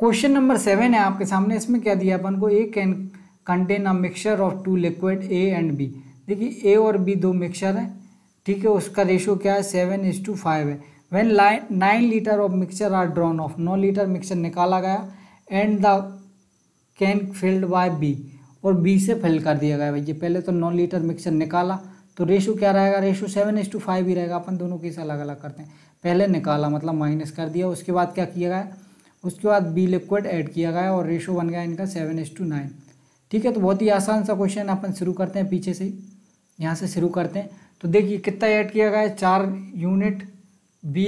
question number seven है आपके सामने इसमें क्या दिया अपन को a can contain a mixture of two liquid A and B देखिए ए और बी दो मिक्सचर है ठीक है उसका रेशो क्या है सेवन इज टू फाइव है when line nine litre of mixture are drawn off नौ लीटर मिक्सचर निकाला गया and the can filled by B और बी से फिल कर दिया गया भाई ये पहले तो नौ लीटर मिक्सचर निकाला तो रेशो क्या रहेगा ratio seven is to five ही रहेगा अपन दोनों केस अलग अलग करते हैं पहले निकाला मतलब माइनस कर दिया उसके बाद क्या किया गया उसके बाद बी लिक्विड ऐड किया गया और रेशो बन गया इनका सेवन एस टू नाइन ठीक है तो बहुत ही आसान सा क्वेश्चन अपन शुरू करते हैं पीछे से यहाँ से शुरू करते हैं तो देखिए कितना ऐड किया गया है चार यूनिट बी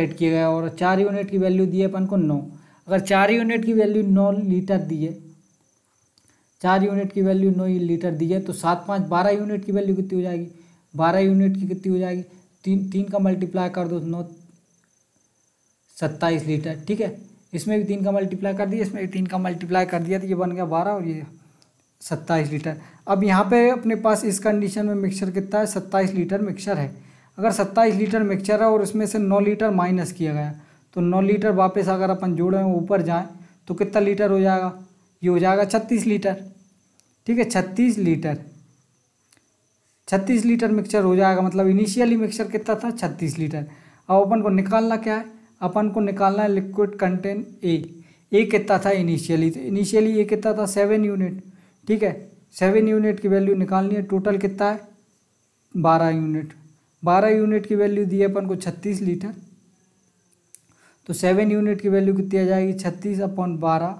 ऐड किया गया और चार यूनिट की वैल्यू दी है अपन को नौ अगर चार यूनिट की वैल्यू नौ लीटर दी है चार यूनिट की वैल्यू नौ लीटर दी है तो सात पाँच बारह यूनिट की वैल्यू कितनी हो जाएगी बारह यूनिट की कितनी हो जाएगी तीन तीन का मल्टीप्लाई कर दो नौ सत्ताईस लीटर ठीक है इसमें भी तीन का मल्टीप्लाई कर दिया इसमें भी तीन का मल्टीप्लाई कर दिया तो ये बन गया बारह और ये सत्ताईस लीटर अब यहाँ पे अपने पास इस कंडीशन में मिक्सचर कितना है सत्ताईस लीटर मिक्सचर है अगर सत्ताईस लीटर मिक्सचर है और उसमें से नौ लीटर माइनस किया गया तो नौ लीटर वापस अगर अपन जोड़ें ऊपर जाएँ तो कितना लीटर हो जाएगा ये हो जाएगा छत्तीस लीटर ठीक है छत्तीस लीटर छत्तीस लीटर मिक्सचर हो जाएगा मतलब इनिशियली मिक्सचर कितना था छत्तीस लीटर अब अपन को निकालना क्या है अपन को निकालना है लिक्विड कंटेंट ए ए कितना था इनिशियली तो इनिशियली ए कितना था सेवन यूनिट ठीक है सेवन यूनिट की वैल्यू निकालनी है टोटल कितना है बारह यूनिट बारह यूनिट की वैल्यू दी है अपन को छत्तीस लीटर तो सेवन यूनिट की वैल्यू कितनी आ जाएगी छत्तीस अपॉन बारह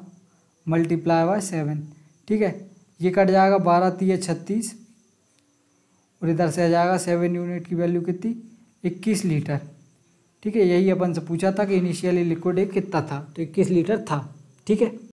मल्टीप्लाई बाय सेवन ठीक है ये कट जाएगा बारह तीय छत्तीस और इधर से आ जाएगा सेवन यूनिट की वैल्यू कितनी इक्कीस लीटर ठीक है यही अपन से पूछा था कि इनिशियली लिक्विड एक कितना था तो इक्कीस लीटर था ठीक है